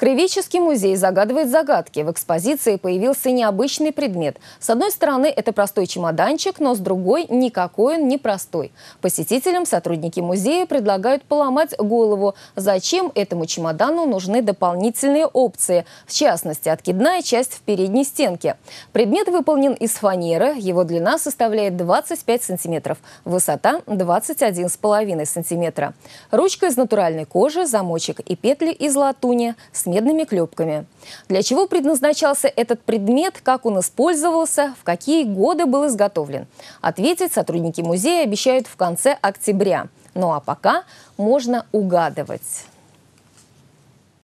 Кривический музей загадывает загадки. В экспозиции появился необычный предмет. С одной стороны, это простой чемоданчик, но с другой – никакой он не простой. Посетителям сотрудники музея предлагают поломать голову, зачем этому чемодану нужны дополнительные опции, в частности, откидная часть в передней стенке. Предмет выполнен из фанеры, его длина составляет 25 сантиметров, высота – 21,5 сантиметра. Ручка из натуральной кожи, замочек и петли из латуни – медными клепками. Для чего предназначался этот предмет, как он использовался, в какие годы был изготовлен? Ответить сотрудники музея обещают в конце октября. Ну а пока можно угадывать.